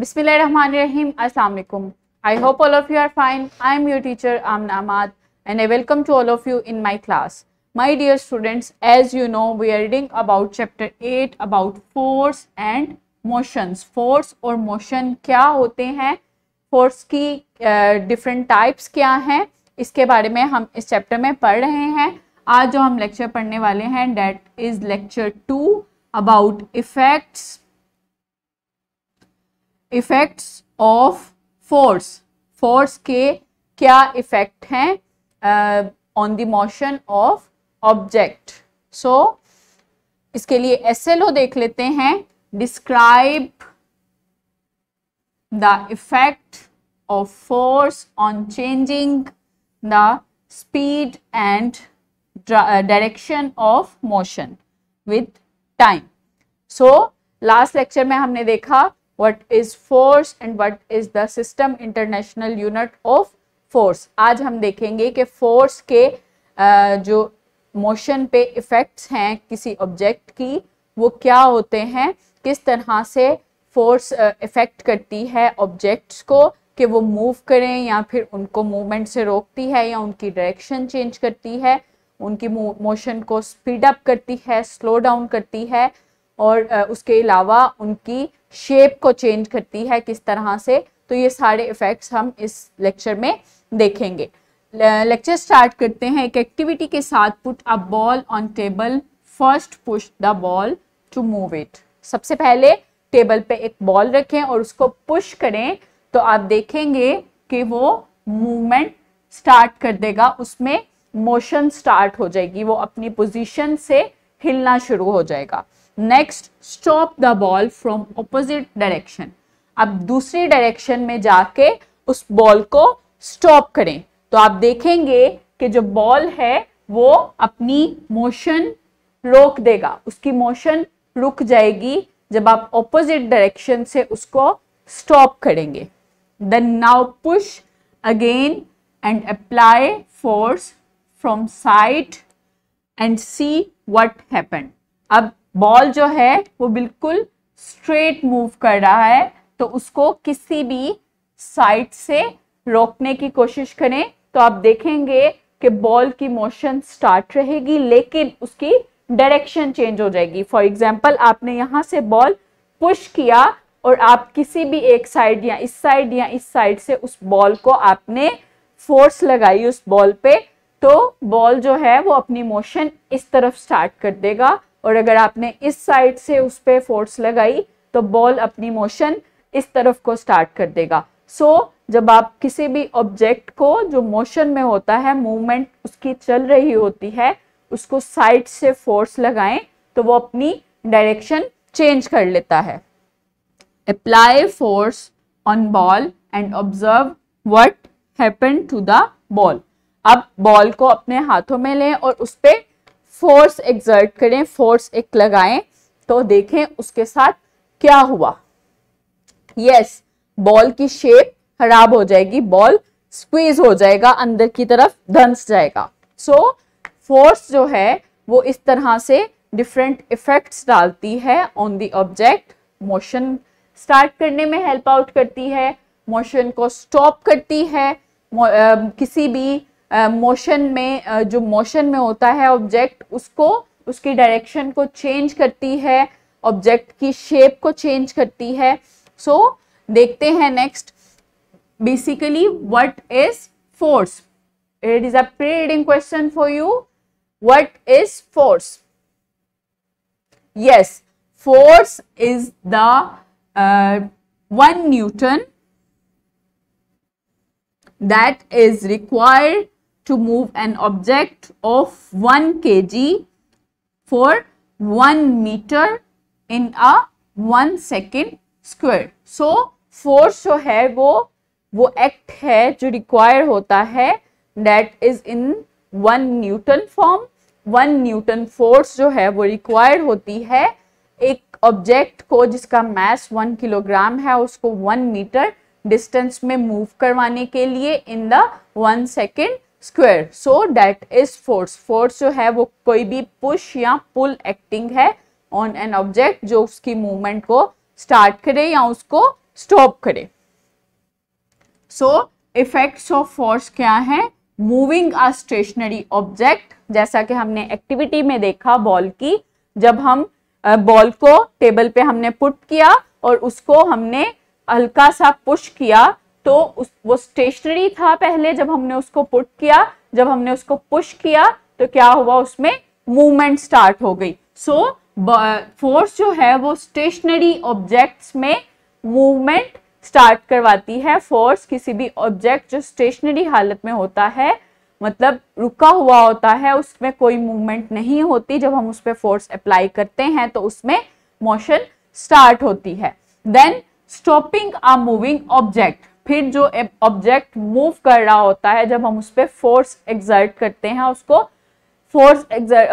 बिस्मिल रहमान रहीम I hope all of you are fine I am your teacher आम नामाद and I welcome to all of you in my class my dear students as you know we are reading about chapter eight about force and motions force और motion क्या होते हैं force की different uh, types क्या हैं इसके बारे में हम इस चैप्टर में पढ़ रहे हैं आज जो हम लेक्चर पढ़ने वाले हैं that is lecture two about effects effects of force force के क्या इफेक्ट हैं on the motion of object so इसके लिए एस एल ओ देख लेते हैं describe the effect of force on changing the speed and direction of motion with time so last lecture में हमने देखा what is force and what is the system international unit of force आज हम देखेंगे कि फोर्स के जो motion पे इफेक्ट्स हैं किसी ऑब्जेक्ट की वो क्या होते हैं किस तरह से फोर्स इफेक्ट करती है ऑब्जेक्ट्स को कि वो मूव करें या फिर उनको मूवमेंट से रोकती है या उनकी डायरेक्शन चेंज करती है उनकी मोशन को स्पीड अप करती है स्लो डाउन करती है और उसके अलावा उनकी शेप को चेंज करती है किस तरह से तो ये सारे इफ़ेक्ट्स हम इस लेक्चर में देखेंगे लेक्चर स्टार्ट करते हैं एक एक्टिविटी के साथ put a ball on table first push the ball to move it सबसे पहले टेबल पे एक बॉल रखें और उसको पुश करें तो आप देखेंगे कि वो मूवमेंट स्टार्ट कर देगा उसमें मोशन स्टार्ट हो जाएगी वो अपनी पोजीशन से हिलना शुरू हो जाएगा next stop the ball from opposite direction अब दूसरी डायरेक्शन में जाके उस बॉल को स्टॉप करें तो आप देखेंगे कि जो बॉल है वो अपनी मोशन रोक देगा उसकी मोशन रुक जाएगी जब आप ऑपोजिट डायरेक्शन से उसको स्टॉप करेंगे then now push again and apply force from side and see what happen अब बॉल जो है वो बिल्कुल स्ट्रेट मूव कर रहा है तो उसको किसी भी साइड से रोकने की कोशिश करें तो आप देखेंगे कि बॉल की मोशन स्टार्ट रहेगी लेकिन उसकी डायरेक्शन चेंज हो जाएगी फॉर एग्जाम्पल आपने यहाँ से बॉल पुश किया और आप किसी भी एक साइड या इस साइड या इस साइड से उस बॉल को आपने फोर्स लगाई उस बॉल पे तो बॉल जो है वो अपनी मोशन इस तरफ स्टार्ट कर देगा और अगर आपने इस साइड से उस पर फोर्स लगाई तो बॉल अपनी मोशन इस तरफ को स्टार्ट कर देगा सो so, जब आप किसी भी ऑब्जेक्ट को जो मोशन में होता है मूवमेंट उसकी चल रही होती है उसको साइड से फोर्स लगाएं तो वो अपनी डायरेक्शन चेंज कर लेता है apply force on ball and observe what happen to the ball अब बॉल को अपने हाथों में लें और उस पर फोर्स एग्जर्ट करें फोर्स एक लगाएं तो देखें उसके साथ क्या हुआ यस yes, बॉल की शेप खराब हो जाएगी बॉल स्क्वीज हो जाएगा अंदर की तरफ धंस जाएगा सो so, फोर्स जो है वो इस तरह से डिफरेंट इफेक्ट्स डालती है on the object motion start करने में हेल्प आउट करती है मोशन को स्टॉप करती है uh, किसी भी मोशन में जो मोशन में होता है ऑब्जेक्ट उसको उसकी डायरेक्शन को चेंज करती है ऑब्जेक्ट की शेप को चेंज करती है सो so, देखते हैं next basically what is force it is a pre reading question for you what is force yes force is the one newton that is required to move an object of 1 kg for 1 meter in a 1 second square. So, force जो है वो वो act है जो require होता है that is in one newton form one newton force जो है वो रिक्वायर होती है एक ऑब्जेक्ट को जिसका मैस वन किलोग्राम है उसको वन मीटर डिस्टेंस में मूव करवाने के लिए in the one second square so that is force force जो है वो कोई भी पुश या पुल एक्टिंग है ऑन एन ऑब्जेक्ट जो उसकी मूवमेंट को स्टार्ट करे या उसको स्टॉप करे सो इफेक्ट्स ऑफ फोर्स क्या है मूविंग अ स्टेशनरी ऑब्जेक्ट जैसा कि हमने एक्टिविटी में देखा बॉल की जब हम बॉल को टेबल पे हमने पुट किया और उसको हमने हल्का सा पुश किया तो उस वो स्टेशनरी था पहले जब हमने उसको पुट किया जब हमने उसको पुश किया तो क्या हुआ उसमें मूवमेंट स्टार्ट हो गई सो so, फोर्स जो है वो स्टेशनरी ऑब्जेक्ट्स में मूवमेंट स्टार्ट करवाती है फोर्स किसी भी ऑब्जेक्ट जो स्टेशनरी हालत में होता है मतलब रुका हुआ होता है उसमें कोई मूवमेंट नहीं होती जब हम उस पर फोर्स अप्लाई करते हैं तो उसमें मोशन स्टार्ट होती है then stopping a moving object फिर जो ऑब्जेक्ट मूव कर रहा होता है जब हम उस पर फोर्स एग्जर्ट करते हैं उसको फोर्स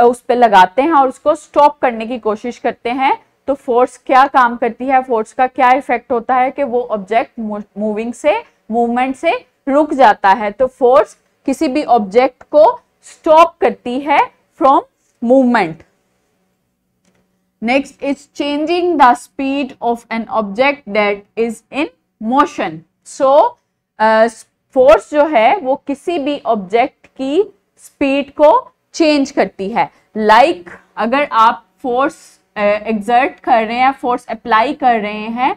उस पर लगाते हैं और उसको स्टॉप करने की कोशिश करते हैं तो फोर्स क्या काम करती है फोर्स का क्या इफेक्ट होता है कि वो ऑब्जेक्ट मूविंग से मूवमेंट से रुक जाता है तो फोर्स किसी भी ऑब्जेक्ट को स्टॉप करती है from movement next is changing the speed of an object that is in motion so force uh, जो है वो किसी भी ऑब्जेक्ट की स्पीड को चेंज करती है लाइक like, अगर आप फोर्स एग्जर्ट uh, कर रहे हैं फोर्स अप्लाई कर रहे हैं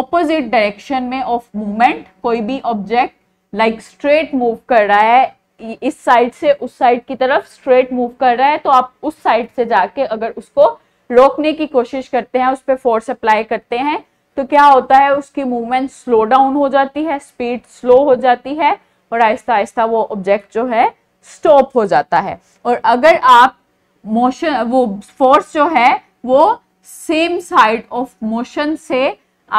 ऑपोजिट डायरेक्शन में ऑफ मूवमेंट कोई भी ऑब्जेक्ट लाइक स्ट्रेट मूव कर रहा है इस साइड से उस साइड की तरफ स्ट्रेट मूव कर रहा है तो आप उस साइड से जाके अगर उसको रोकने की कोशिश करते हैं उस पर फोर्स अप्लाई करते हैं तो क्या होता है उसकी मूवमेंट स्लो डाउन हो जाती है स्पीड स्लो हो जाती है और आहिस्ता आहिस्ता वो ऑब्जेक्ट जो है स्टॉप हो जाता है और अगर आप मोशन वो फोर्स जो है वो सेम साइड ऑफ मोशन से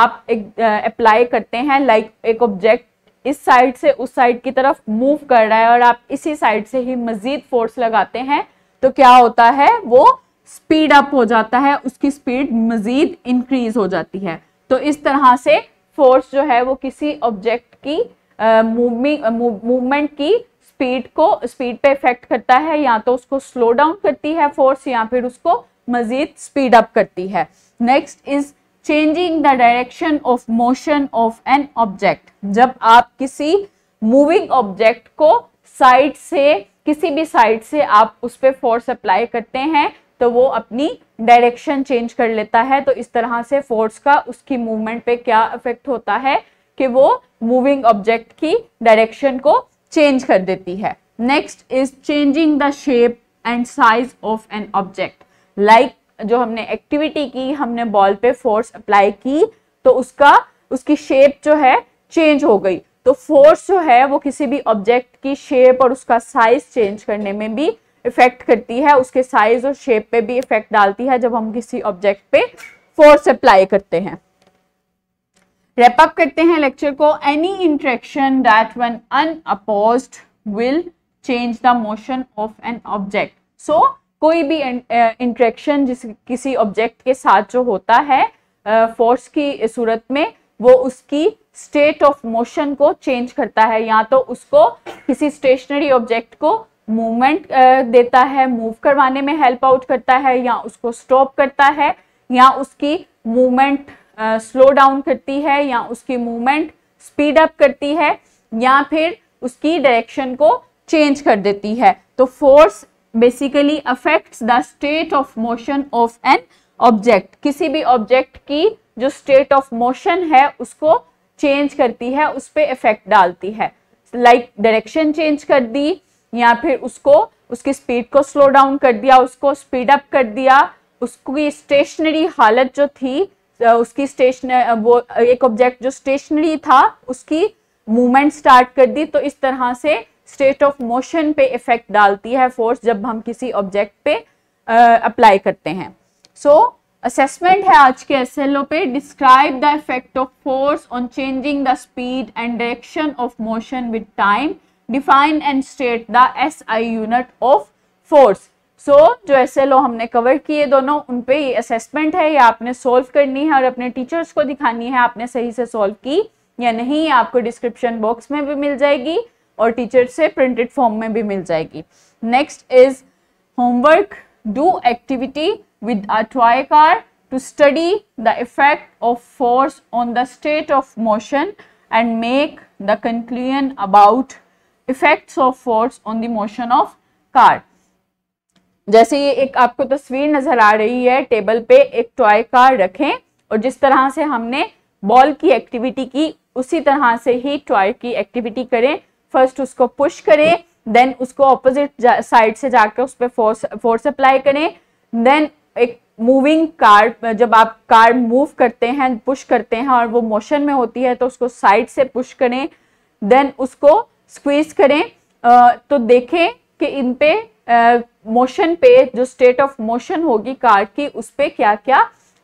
आप एक अप्लाई uh, करते हैं लाइक like एक ऑब्जेक्ट इस साइड से उस साइड की तरफ मूव कर रहा है और आप इसी साइड से ही मजीद फोर्स लगाते हैं तो क्या होता है वो स्पीड अप हो जाता है उसकी स्पीड मजीद इंक्रीज हो जाती है तो इस तरह से फोर्स जो है वो किसी ऑब्जेक्ट की मूविंग मूवमेंट की स्पीड को स्पीड पे इफेक्ट करता है या तो उसको स्लो डाउन करती है फोर्स या फिर उसको मजीद स्पीड अप करती है next is changing the direction of motion of an object जब आप किसी मूविंग ऑब्जेक्ट को साइड से किसी भी साइड से आप उस पर फोर्स अप्लाई करते हैं तो वो अपनी डायरेक्शन चेंज कर लेता है तो इस तरह से फोर्स का उसकी मूवमेंट पे क्या इफेक्ट होता है कि वो मूविंग ऑब्जेक्ट की डायरेक्शन को चेंज कर देती है next is changing the shape and size of an object like जो हमने एक्टिविटी की हमने बॉल पे फोर्स अप्लाई की तो उसका उसकी शेप जो है चेंज हो गई तो फोर्स जो है वो किसी भी ऑब्जेक्ट की शेप और उसका साइज चेंज करने में भी इफेक्ट करती है उसके साइज और शेप पे भी इफेक्ट डालती है जब हम किसी ऑब्जेक्ट पे फोर्स अप्लाई करते हैं रेप अप करते हैं लेक्चर को any interaction that one oppose will change the motion of an object so कोई भी इंट्रेक्शन uh, जिस किसी ऑब्जेक्ट के साथ जो होता है फोर्स uh, की सूरत में वो उसकी स्टेट ऑफ मोशन को चेंज करता है या तो उसको किसी स्टेशनरी ऑब्जेक्ट को मूवमेंट देता है मूव करवाने में हेल्प आउट करता है या उसको स्टॉप करता है या उसकी मूवमेंट स्लो डाउन करती है या उसकी मूवमेंट स्पीड अप करती है या फिर उसकी डायरेक्शन को चेंज कर देती है तो force basically affects the state of motion of an object किसी भी ऑब्जेक्ट की जो स्टेट ऑफ मोशन है उसको चेंज करती है उस पर इफेक्ट डालती है लाइक डायरेक्शन चेंज कर दी या फिर उसको उसकी स्पीड को स्लो डाउन कर दिया उसको स्पीड अप कर दिया उसकी स्टेशनरी हालत जो थी उसकी स्टेशन वो एक ऑब्जेक्ट जो स्टेशनरी था उसकी मूवमेंट स्टार्ट कर दी तो इस तरह से स्टेट ऑफ मोशन पे इफेक्ट डालती है फोर्स जब हम किसी ऑब्जेक्ट पे अप्लाई करते हैं सो so, असेसमेंट है आज के एस पे describe the effect of force on changing the speed and direction of motion with time define and state the S I unit of force so जो एस एल ओ हमने cover किए दोनों उन पे ये असेसमेंट है ये आपने सोल्व करनी है और अपने टीचर्स को दिखानी है आपने सही से सोल्व की या नहीं आपको डिस्क्रिप्शन बॉक्स में भी मिल जाएगी और टीचर से प्रिंटेड फॉर्म में भी मिल जाएगी next is homework do activity with a toy car to study the effect of force on the state of motion and make the conclusion about effects of force on the motion of car जैसे ये एक आपको तस्वीर नजर आ रही है table पे एक टॉय कार रखें और जिस तरह से हमने बॉल की एक्टिविटी की उसी तरह से ही टॉय की एक्टिविटी करें फर्स्ट उसको पुश करें देन उसको ऑपोजिट साइड से जाकर उस पर फोर्स फोर्स अप्लाई करें देन एक मूविंग कार जब आप कार मूव करते हैं पुश करते हैं और वो मोशन में होती है तो उसको साइड से पुश करें देन उसको स्क्वीज करें तो देखें कि इन पे मोशन पे जो स्टेट ऑफ मोशन होगी कार की उस पर क्या क्या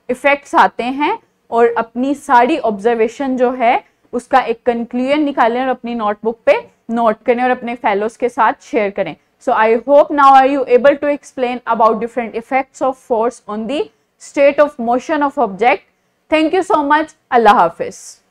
इफ़ेक्ट्स आते हैं और अपनी सारी ऑब्जर्वेशन जो है उसका एक कंक्लूजन निकालें और अपनी नोटबुक पे नोट करें और अपने फेलोज के साथ शेयर करें so I hope now are you able to explain about different effects of force on the state of motion of object thank you so much अल्लाह हाफिज